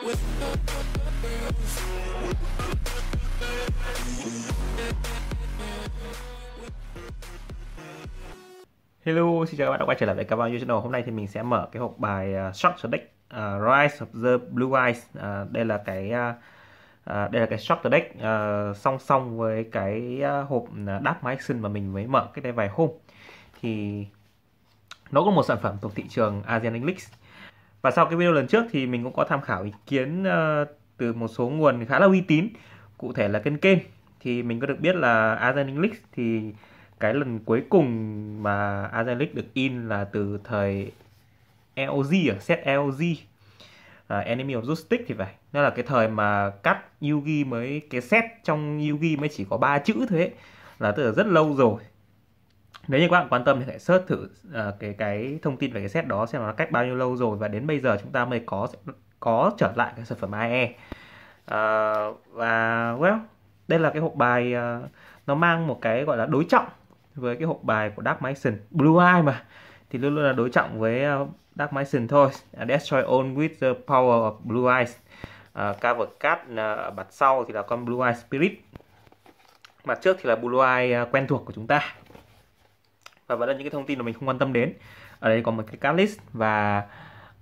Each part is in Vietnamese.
Hello, xin chào các bạn đã quay trở lại với Cavao Channel. Hôm nay thì mình sẽ mở cái hộp bài uh, Short Deck uh, à, Rise of the Blue Eyes. Uh, đây là cái uh, đây là cái Short Deck uh, song song với cái uh, hộp uh, Dark Action mà mình mới mở cái đây vài hôm. Thì nó có một sản phẩm thuộc thị trường Asian English và sau cái video lần trước thì mình cũng có tham khảo ý kiến uh, từ một số nguồn khá là uy tín cụ thể là kênh kênh thì mình có được biết là Asian English thì cái lần cuối cùng mà Asian English được in là từ thời EOG ở à, set EOG uh, ờ, Enemy of Justice thì phải nên là cái thời mà cắt Yugi mới Cái set trong Yugi mới chỉ có ba chữ thôi ấy. Là từ rất lâu rồi nếu như các bạn quan tâm thì hãy search thử uh, cái cái thông tin về cái set đó xem nó cách bao nhiêu lâu rồi và đến bây giờ chúng ta mới có có trở lại cái sản phẩm AE uh, à, và well đây là cái hộp bài uh, nó mang một cái gọi là đối trọng với cái hộp bài của Dark Mason Blue Eye mà thì luôn luôn là đối trọng với uh, Dark Mason thôi uh, Destroy All with the Power of Blue Eyes uh, cover card uh, mặt sau thì là con Blue Eye Spirit mặt trước thì là Blue Eye uh, quen thuộc của chúng ta và vẫn là những cái thông tin mà mình không quan tâm đến ở đây có một cái card list và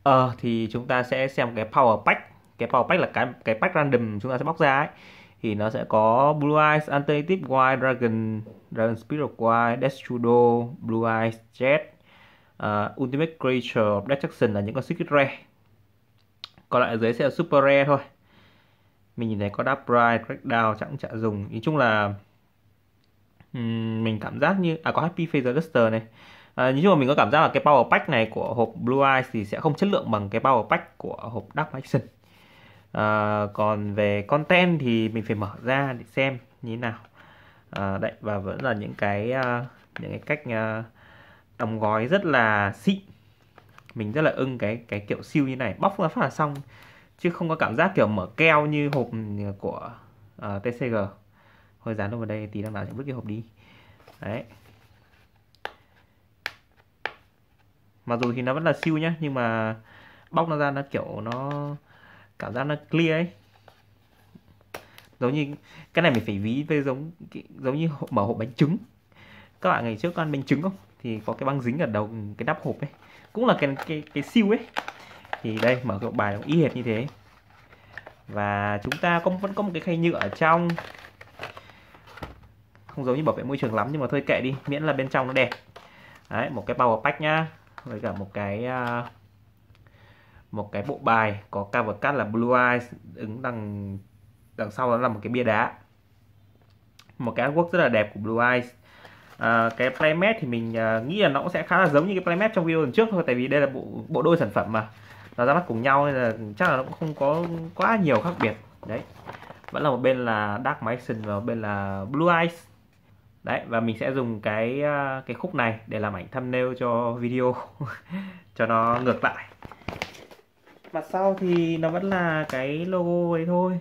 uh, thì chúng ta sẽ xem cái power pack cái power pack là cái cái pack random chúng ta sẽ bóc ra ấy thì nó sẽ có Blue Eyes, Alternative White, Dragon, Dragon Spirit of death Destrudo, Blue Eyes, Jet, uh, Ultimate Creature of Dark Jackson là những con Secret Rare. Còn lại ở dưới sẽ là Super Rare thôi. Mình nhìn thấy có Dark bright Crackdown, chẳng chả dùng. nói chung là mình cảm giác như à có happy phaser duster này à, nhưng mà mình có cảm giác là cái power pack này của hộp blue eyes thì sẽ không chất lượng bằng cái power pack của hộp dark action à, còn về content thì mình phải mở ra để xem như thế nào à, đấy và vẫn là những cái uh, những cái cách uh, đóng gói rất là xịn mình rất là ưng cái cái kiểu siêu như này bóc ra phát là xong chứ không có cảm giác kiểu mở keo như hộp của uh, à, TCG Hơi dán vào đây tí đang nào chẳng vứt cái hộp đi đấy mặc dù thì nó vẫn là siêu nhá nhưng mà bóc nó ra nó kiểu nó cảm giác nó clear ấy giống như cái này mình phải ví với giống giống như mở hộp bánh trứng các bạn ngày trước ăn bánh trứng không thì có cái băng dính ở đầu cái nắp hộp ấy cũng là cái cái cái siêu ấy thì đây mở hộp bài cũng y hệt như thế và chúng ta cũng vẫn có một cái khay nhựa ở trong không giống như bảo vệ môi trường lắm nhưng mà thôi kệ đi miễn là bên trong nó đẹp đấy một cái power pack nhá với cả một cái à, một cái bộ bài có cover card là blue eyes ứng đằng đằng sau đó là một cái bia đá một cái artwork rất là đẹp của blue eyes à, cái playmat thì mình à, nghĩ là nó cũng sẽ khá là giống như cái playmat trong video lần trước thôi tại vì đây là bộ bộ đôi sản phẩm mà nó ra mắt cùng nhau nên là chắc là nó cũng không có quá nhiều khác biệt đấy vẫn là một bên là dark Mason và một bên là blue eyes đấy và mình sẽ dùng cái à, cái khúc này để làm ảnh thumbnail cho video cho nó ngược lại mặt sau thì nó vẫn là cái logo ấy thôi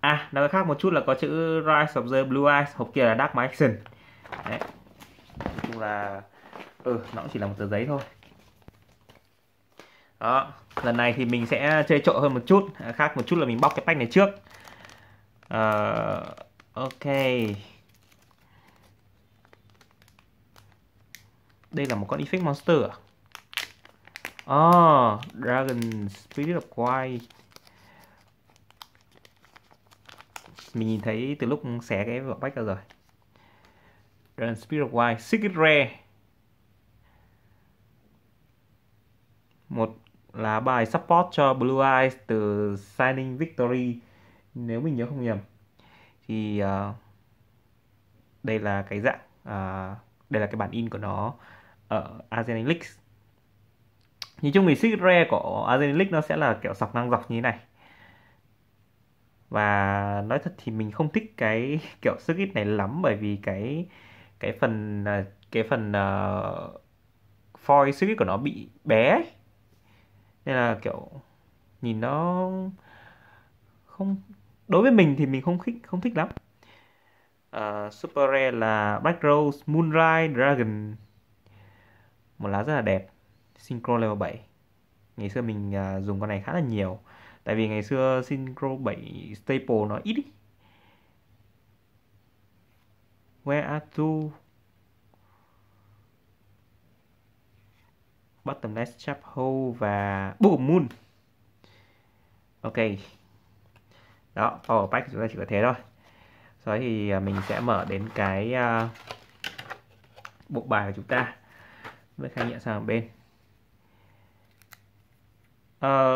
à nó khác một chút là có chữ Rise of the Blue Eyes hộp kia là Dark Migration đấy nói chung là ừ nó cũng chỉ là một tờ giấy thôi đó lần này thì mình sẽ chơi trộn hơn một chút à, khác một chút là mình bóc cái pack này trước uh, ok Đây là một con Effect Monster à? À, Dragon Spirit of White Mình nhìn thấy từ lúc xé cái vỏ bách ra rồi Dragon Spirit of White Secret Rare Một là bài support cho Blue Eyes từ signing Victory Nếu mình nhớ không nhầm Thì uh, đây là cái dạng uh, Đây là cái bản in của nó ở Argentine nhìn chung thì re của Argentine nó sẽ là kiểu sọc ngang dọc như thế này và nói thật thì mình không thích cái kiểu sức ít này lắm bởi vì cái cái phần à, cái phần uh, foil sức ít của nó bị bé nên là kiểu nhìn nó không đối với mình thì mình không thích không thích lắm uh, super rare là black rose moonrise dragon một lá rất là đẹp synchro level 7 ngày xưa mình à, dùng con này khá là nhiều tại vì ngày xưa synchro 7 staple nó ít ý. where are you bottomless chapel và boom moon ok đó power pack chúng ta chỉ có thế thôi sau đó thì à, mình sẽ mở đến cái uh, bộ bài của chúng ta với khai nhựa sang bên à,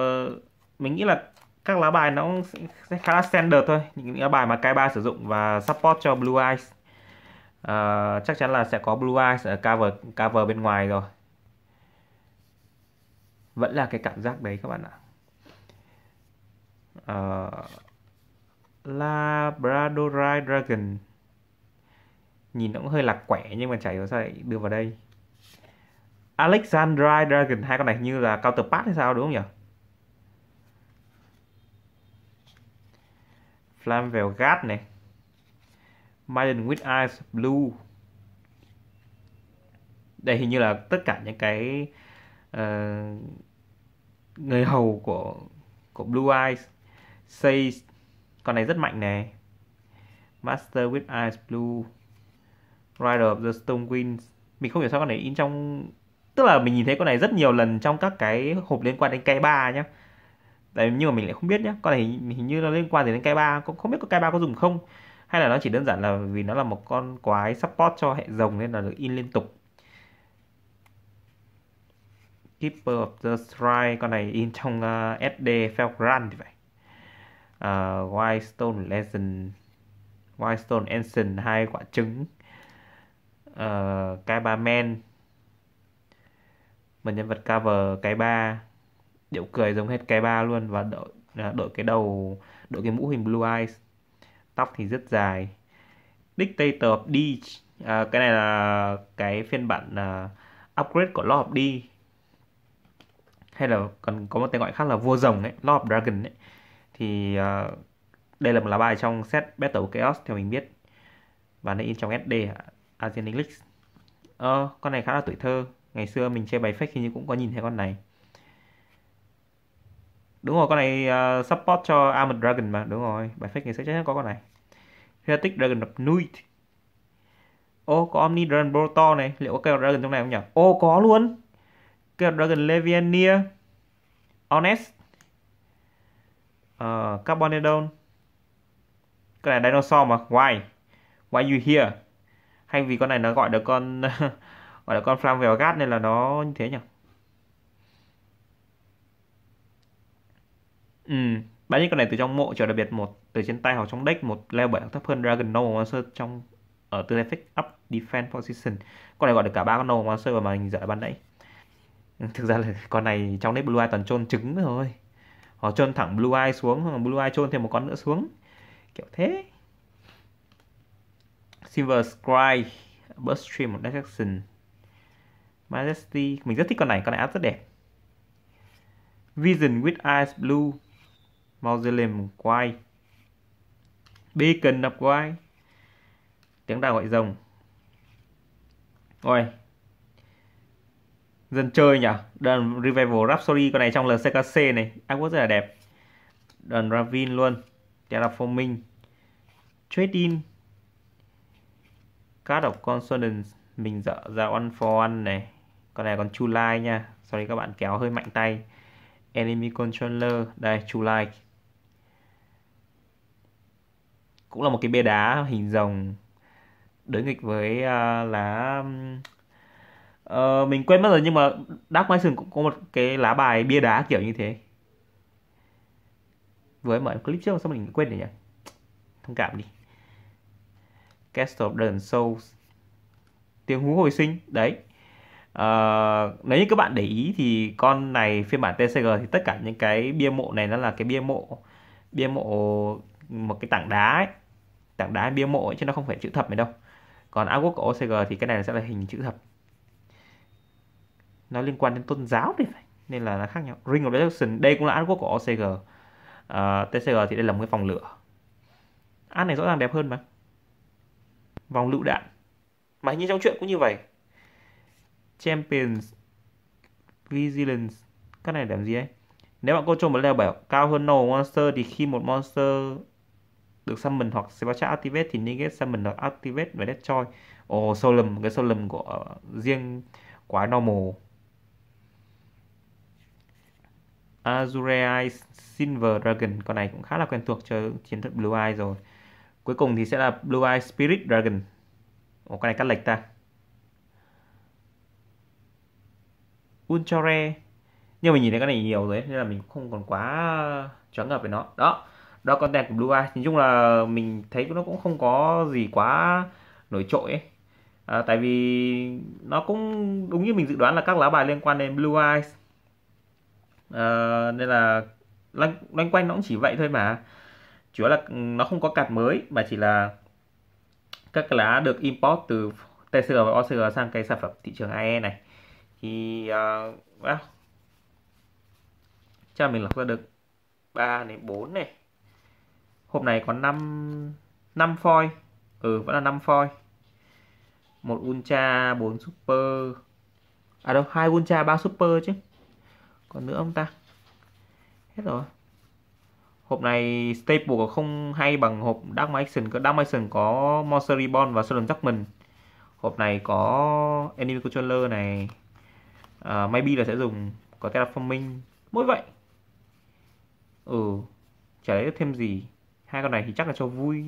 mình nghĩ là các lá bài nó cũng sẽ khá là standard thôi những lá bài mà K3 sử dụng và support cho Blue Eyes à, chắc chắn là sẽ có Blue Eyes ở cover cover bên ngoài rồi vẫn là cái cảm giác đấy các bạn ạ à, Labradorite Dragon nhìn nó cũng hơi lạc quẻ nhưng mà chảy nó sao lại đưa vào đây Alexandra Dragon hai con này như là counterpart hay sao đúng không nhỉ Flamvelgat này Maiden with Eyes Blue đây hình như là tất cả những cái uh, người hầu của của Blue Eyes Say con này rất mạnh này Master with Eyes Blue Rider of the Queen, mình không hiểu sao con này in trong tức là mình nhìn thấy con này rất nhiều lần trong các cái hộp liên quan đến cây ba nhá đấy nhưng mà mình lại không biết nhá con này hình như nó liên quan gì đến cây ba cũng không biết có cây ba có dùng không hay là nó chỉ đơn giản là vì nó là một con quái support cho hệ rồng nên là được in liên tục Keeper of the Shrine con này in trong uh, ờ, SD Felgrand thì phải uh, ờ, Stone Legend White Stone Ensign hai quả trứng uh, Kaiba Man và nhân vật cover cái ba điệu cười giống hết cái ba luôn và đội à, đội cái đầu đội cái mũ hình blue eyes tóc thì rất dài dictator of d à, cái này là cái phiên bản uh, upgrade của law of d hay là còn có một tên gọi khác là vua rồng ấy law of dragon ấy thì uh, đây là một lá bài trong set battle chaos theo mình biết và nó in trong sd asian english ờ, con này khá là tuổi thơ ngày xưa mình chơi bài fake thì cũng có nhìn thấy con này đúng rồi con này uh, support cho Armored Dragon mà đúng rồi bài fake ngày xưa chắc chắn có con này Heretic Dragon of Nuit Ô oh, có Omni Dragon Proto này Liệu có kêu Dragon trong này không nhỉ Ô oh, có luôn kêu Dragon Leviania Honest uh, ờ, Carbonedon Cái này Dinosaur mà Why Why you here Hay vì con này nó gọi được con gọi là con Flavelgas nên là nó như thế nhỉ ừ bán những con này từ trong mộ trở đặc biệt một từ trên tay hoặc trong deck một level 7 hoặc thấp hơn Dragon no Monster trong ở từ effect up defense position con này gọi được cả ba con no Monster mà mình dạy ban nãy thực ra là con này trong deck blue eye toàn trôn trứng thôi họ trôn thẳng blue eye xuống hoặc blue eye trôn thêm một con nữa xuống kiểu thế Silver Scry Burst Stream một deck action Majesty mình rất thích con này con này áp rất đẹp Vision with eyes blue Mausoleum white, Beacon of white, tiếng đào gọi rồng Ôi Dân chơi nhỉ Đàn Revival Rhapsody con này trong LCKC này Artwork rất là đẹp Đàn Ravine luôn Terraforming Trade in Card of Consonants Mình dở ra one for one này con này còn chu like nha sau đấy các bạn kéo hơi mạnh tay enemy controller đây chu like cũng là một cái bia đá hình rồng đối nghịch với uh, lá uh, mình quên mất rồi nhưng mà Dark Mason cũng có một cái lá bài bia đá kiểu như thế với mở clip trước xong mình quên rồi nhỉ thông cảm đi Castle of Souls tiếng hú hồi sinh đấy Ờ, nếu như các bạn để ý thì con này phiên bản TCG thì tất cả những cái bia mộ này nó là cái bia mộ bia mộ một cái tảng đá ấy. tảng đá bia mộ ấy, chứ nó không phải chữ thập này đâu còn artwork của OCG thì cái này sẽ là hình chữ thập nó liên quan đến tôn giáo thì phải nên là nó khác nhau Ring of Destruction đây cũng là áo quốc của OCG uh, ờ, TCG thì đây là một cái phòng lửa áo này rõ ràng đẹp hơn mà vòng lựu đạn mà hình như trong chuyện cũng như vậy Champions Vigilance cái này làm gì ấy Nếu bạn cô trùng một level bảo cao hơn no monster Thì khi một monster được summon hoặc Sebastian activate thì negate summon được activate và destroy Ồ oh, solemn, cái solemn của uh, riêng quái normal Azure Eyes Silver Dragon Con này cũng khá là quen thuộc cho chiến thuật Blue Eye rồi Cuối cùng thì sẽ là Blue Eye Spirit Dragon Ồ, con này cắt lệch ta Ultrare nhưng mà nhìn thấy cái này nhiều rồi nên là mình không còn quá ờ, choáng ngợp về nó đó đó con đèn của Blue Eye nói chung là mình thấy nó cũng không có gì quá nổi trội ấy à, tại vì nó cũng đúng như mình dự đoán là các lá bài liên quan đến Blue Eyes à, nên là loanh, quanh nó cũng chỉ vậy thôi mà chủ yếu là ừ, nó không có cạt mới mà chỉ là các lá được import từ TCG và OCG sang cái sản phẩm thị trường AE này thì uh, à, well, chắc là mình lọc ra được 3 này 4 này hộp này có 5 5 foil ừ vẫn là 5 foil một ultra 4 super à đâu hai ultra 3 super chứ còn nữa không ta hết rồi hộp này staple có không hay bằng hộp Dark Magician có Dark Magician có Monster Reborn và Solemn Judgment hộp này có Enemy Controller này uh, maybe là sẽ dùng có terraforming mỗi vậy ừ chả lấy thêm gì hai con này thì chắc là cho vui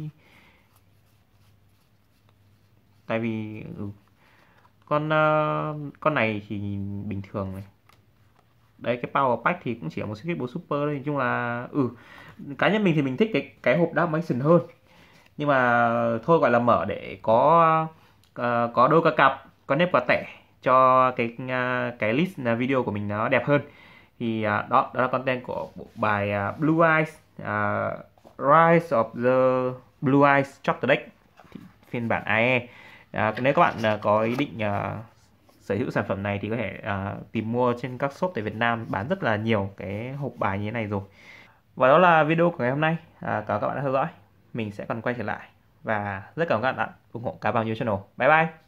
tại vì ừ. con uh, con này thì bình thường này đấy cái power pack thì cũng chỉ là một skip bộ super thôi nói chung là ừ cá nhân mình thì mình thích cái cái hộp đáp mason hơn nhưng mà thôi gọi là mở để có uh, có đôi ca cặp có nếp quả tẻ cho cái à, cái list à, video của mình nó đẹp hơn thì à, đó đó là content của bài Blue Eyes uh, Rise of the Blue Eyes Chapter Deck phiên bản AE à, nếu các bạn có ý định à, sở hữu sản phẩm này thì có thể à, tìm mua trên các shop tại Việt Nam bán rất là nhiều cái hộp bài như thế này rồi và đó là video của ngày hôm nay à, cảm ơn các bạn đã theo dõi mình sẽ còn quay trở lại và rất cảm ơn các bạn đã ủng hộ cá bao nhiêu channel bye bye